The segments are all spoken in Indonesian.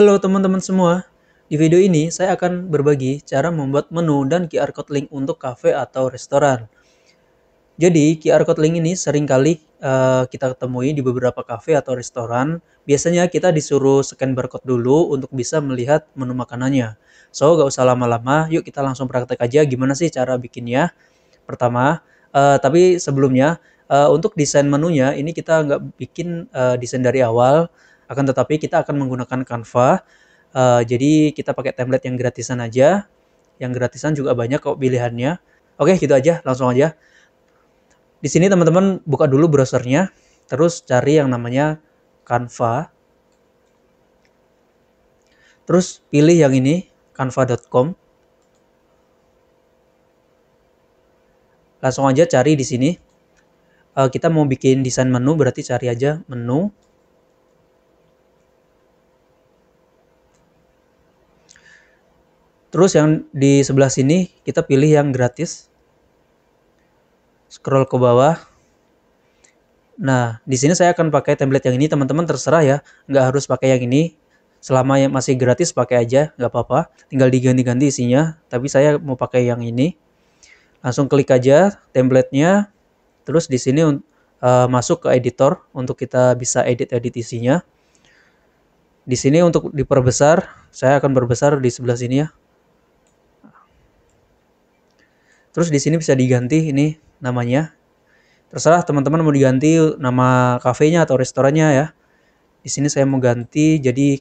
Halo teman-teman semua, di video ini saya akan berbagi cara membuat menu dan QR Code link untuk cafe atau restoran. Jadi QR Code link ini seringkali uh, kita temui di beberapa cafe atau restoran. Biasanya kita disuruh scan barcode dulu untuk bisa melihat menu makanannya. So gak usah lama-lama, yuk kita langsung praktek aja gimana sih cara bikinnya. Pertama, uh, tapi sebelumnya uh, untuk desain menunya ini kita nggak bikin uh, desain dari awal akan tetapi kita akan menggunakan Canva. Uh, jadi kita pakai template yang gratisan aja. Yang gratisan juga banyak kok pilihannya. Oke, gitu aja, langsung aja. Di sini teman-teman buka dulu browsernya, terus cari yang namanya Canva. Terus pilih yang ini, canva.com. Langsung aja cari di sini. Eh, kita mau bikin desain menu, berarti cari aja menu. Terus yang di sebelah sini kita pilih yang gratis. Scroll ke bawah. Nah, di sini saya akan pakai template yang ini, teman-teman terserah ya. Nggak harus pakai yang ini. Selama yang masih gratis pakai aja, nggak apa-apa. Tinggal diganti-ganti isinya. Tapi saya mau pakai yang ini. Langsung klik aja templatenya. Terus di sini uh, masuk ke editor untuk kita bisa edit-edit isinya. Di sini untuk diperbesar, saya akan berbesar di sebelah sini ya. Terus di sini bisa diganti ini namanya. Terserah teman-teman mau diganti nama kafenya atau restorannya ya. Di sini saya mau ganti jadi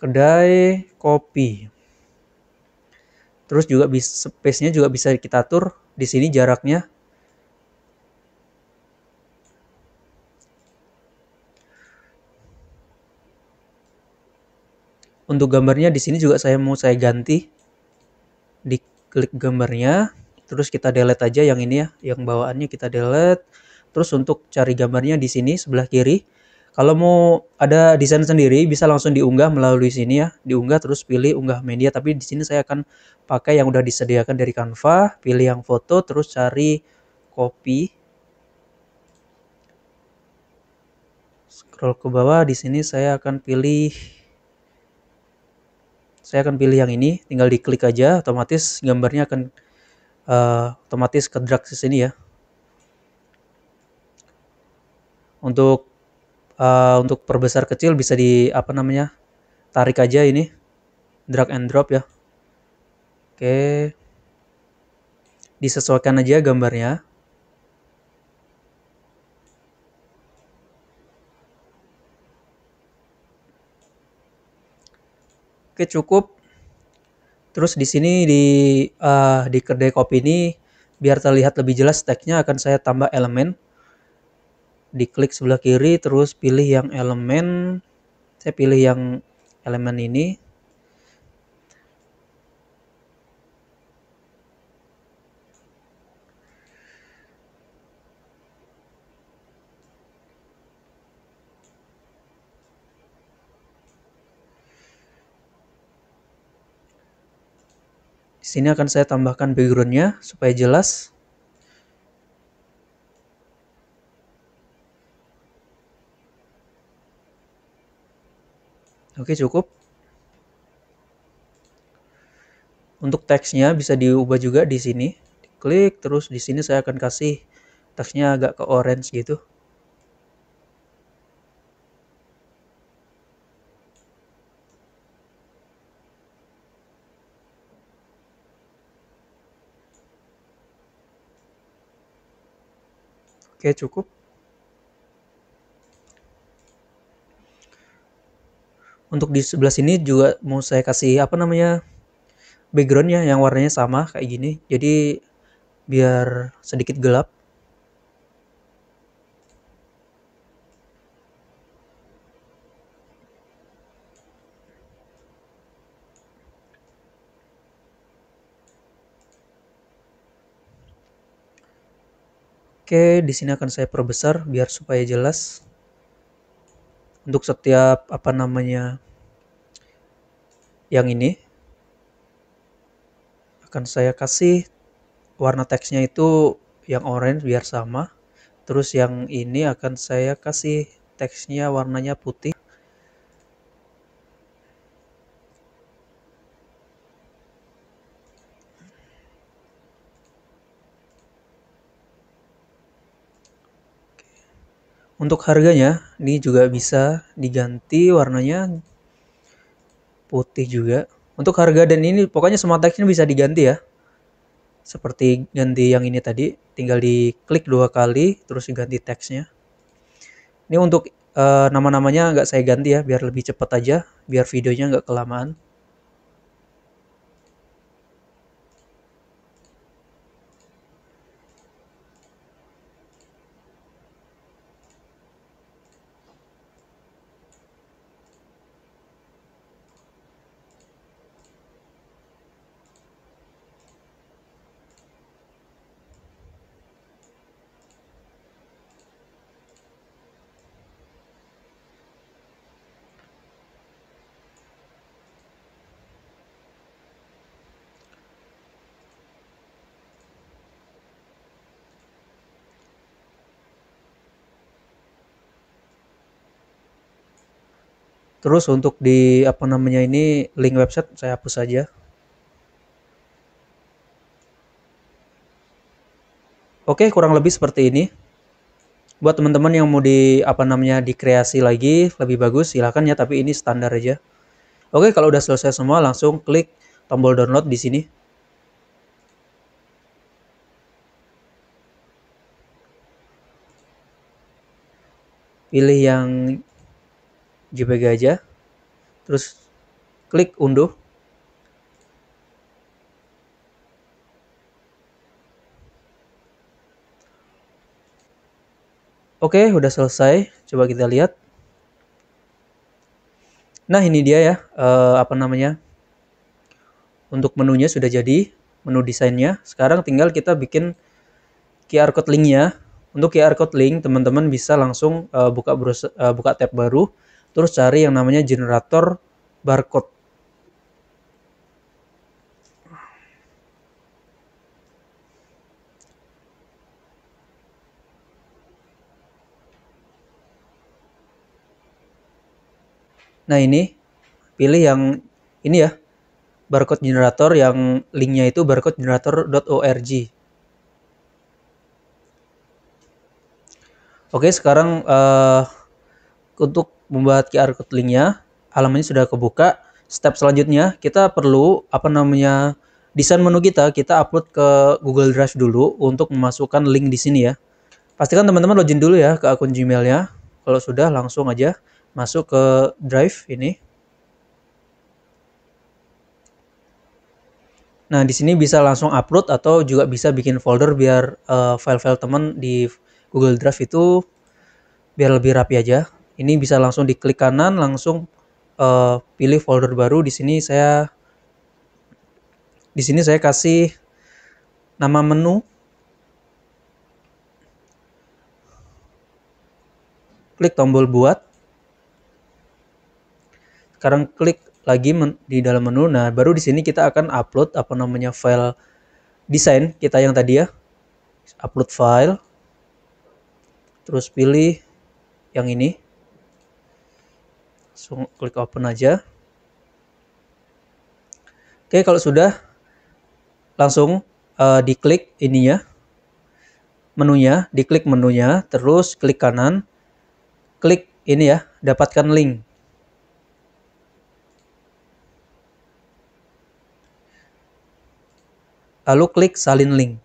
kedai kopi. Terus juga bisa space-nya juga bisa kita atur di sini jaraknya untuk gambarnya di sini juga saya mau saya ganti diklik gambarnya terus kita delete aja yang ini ya yang bawaannya kita delete terus untuk cari gambarnya di sini sebelah kiri kalau mau ada desain sendiri bisa langsung diunggah melalui sini ya diunggah terus pilih unggah media tapi di sini saya akan pakai yang udah disediakan dari Canva pilih yang foto terus cari copy scroll ke bawah di sini saya akan pilih saya akan pilih yang ini tinggal diklik aja otomatis gambarnya akan uh, otomatis ke drag sini ya untuk uh, untuk perbesar kecil bisa di apa namanya tarik aja ini drag and drop ya oke disesuaikan aja gambarnya Oke cukup. Terus di sini di uh, di kedai kopi ini biar terlihat lebih jelas tagnya akan saya tambah elemen. Diklik sebelah kiri terus pilih yang elemen. Saya pilih yang elemen ini. Di sini akan saya tambahkan backgroundnya supaya jelas. Oke cukup. Untuk teksnya bisa diubah juga di sini. Klik terus di sini saya akan kasih teksnya agak ke orange gitu. Oke, cukup. Untuk di sebelah sini juga mau saya kasih apa namanya backgroundnya yang warnanya sama kayak gini. Jadi biar sedikit gelap. Oke, di sini akan saya perbesar biar supaya jelas untuk setiap apa namanya yang ini akan saya kasih warna teksnya itu yang orange biar sama terus yang ini akan saya kasih teksnya warnanya putih Untuk harganya, ini juga bisa diganti warnanya putih juga. Untuk harga dan ini pokoknya semua teksnya bisa diganti ya. Seperti ganti yang ini tadi, tinggal diklik dua kali terus diganti teksnya. Ini untuk uh, nama-namanya nggak saya ganti ya, biar lebih cepat aja, biar videonya nggak kelamaan. Terus untuk di apa namanya ini link website saya hapus saja. Oke, kurang lebih seperti ini. Buat teman-teman yang mau di apa namanya dikreasi lagi lebih bagus silahkan ya, tapi ini standar aja. Oke, kalau udah selesai semua langsung klik tombol download di sini. Pilih yang JPG aja terus klik unduh Oke, udah selesai. Coba kita lihat. Nah, ini dia ya, uh, apa namanya? Untuk menunya sudah jadi, menu desainnya. Sekarang tinggal kita bikin QR code linknya. Untuk QR code link, teman-teman bisa langsung uh, buka browser, uh, buka tab baru, terus cari yang namanya generator barcode Nah ini pilih yang ini ya barcode generator yang linknya itu barcode generator.org. Oke sekarang uh, untuk membuat QR code linknya, halamannya sudah kebuka. Step selanjutnya kita perlu apa namanya desain menu kita, kita upload ke Google Drive dulu untuk memasukkan link di sini ya. Pastikan teman-teman login dulu ya ke akun Gmailnya. Kalau sudah langsung aja masuk ke Drive ini. Nah, di sini bisa langsung upload atau juga bisa bikin folder biar eh, file-file uh, teman di Google Drive itu biar lebih rapi aja ini bisa langsung diklik kanan langsung uh, pilih folder baru di sini saya di sini saya kasih nama menu klik tombol buat sekarang klik lagi di dalam menu nah baru di sini kita akan upload apa namanya file desain kita yang tadi ya upload file terus pilih yang ini langsung klik open aja oke kalau sudah langsung uh, diklik ininya menunya diklik menunya terus klik kanan klik ini ya dapatkan link lalu klik salin link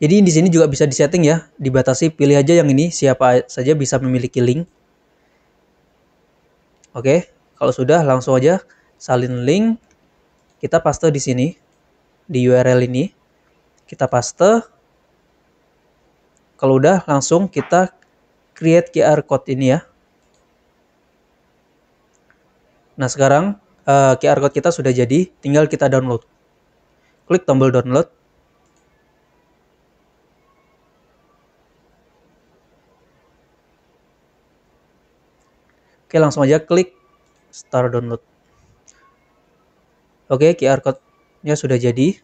Jadi di sini juga bisa disetting ya, dibatasi pilih aja yang ini siapa saja bisa memiliki link. Oke, kalau sudah langsung aja salin link. Kita paste di sini di URL ini. Kita paste. Kalau udah langsung kita create QR code ini ya. Nah, sekarang uh, eh, QR code kita sudah jadi, tinggal kita download. Klik tombol download. Oke, langsung aja klik start download. Oke, QR code-nya sudah jadi.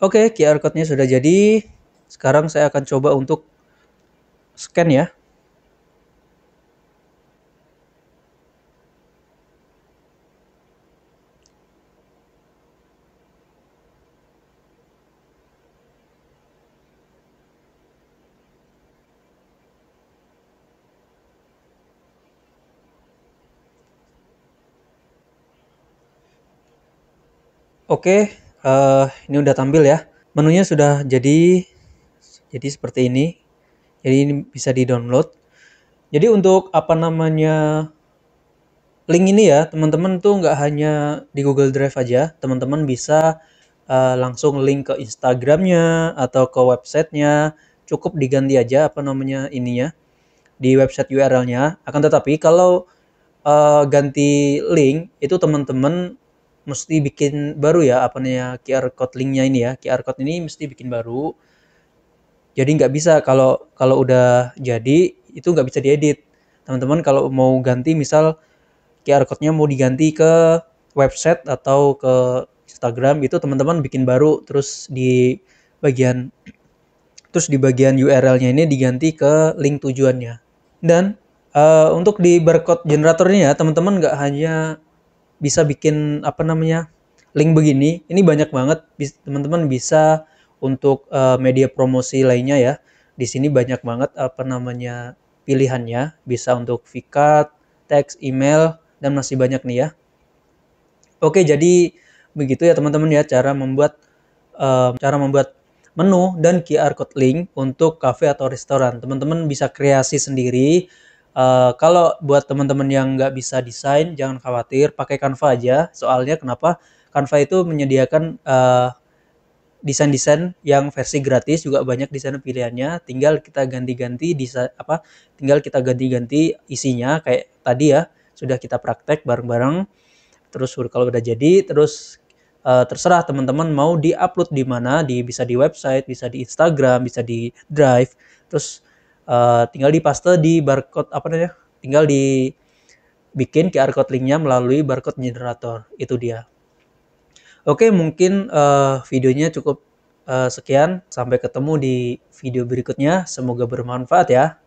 Oke, QR code-nya sudah jadi. Sekarang saya akan coba untuk scan ya. Oke, okay, uh, eh, ini udah tampil ya. Menunya sudah jadi jadi seperti ini jadi ini bisa di download jadi untuk apa namanya link ini ya teman-teman tuh nggak hanya di Google Drive aja teman-teman bisa uh, langsung link ke Instagramnya atau ke websitenya cukup diganti aja apa namanya ininya di website URL-nya akan tetapi kalau uh, ganti link itu teman-teman mesti bikin baru ya apa namanya QR code linknya ini ya QR code ini mesti bikin baru jadi nggak bisa kalau kalau udah jadi itu nggak bisa diedit teman-teman kalau mau ganti misal QR code-nya mau diganti ke website atau ke Instagram itu teman-teman bikin baru terus di bagian terus di bagian URL-nya ini diganti ke link tujuannya dan uh, untuk di barcode generatornya teman-teman nggak hanya bisa bikin apa namanya link begini ini banyak banget teman-teman bisa untuk uh, media promosi lainnya ya. Di sini banyak banget apa namanya pilihannya, bisa untuk VCard, teks, email, dan masih banyak nih ya. Oke, jadi begitu ya teman-teman ya cara membuat uh, cara membuat menu dan QR code link untuk cafe atau restoran. Teman-teman bisa kreasi sendiri. Uh, kalau buat teman-teman yang nggak bisa desain, jangan khawatir, pakai Canva aja. Soalnya kenapa? Canva itu menyediakan uh, desain-desain yang versi gratis juga banyak di sana pilihannya. Tinggal kita ganti-ganti desain apa? Tinggal kita ganti-ganti isinya kayak tadi ya sudah kita praktek bareng-bareng. Terus kalau udah jadi, terus uh, terserah teman-teman mau diupload di mana, di bisa di website, bisa di Instagram, bisa di Drive. Terus uh, tinggal di paste di barcode apa namanya? Tinggal di bikin QR code linknya melalui barcode generator. Itu dia. Oke, mungkin uh, videonya cukup uh, sekian. Sampai ketemu di video berikutnya. Semoga bermanfaat ya.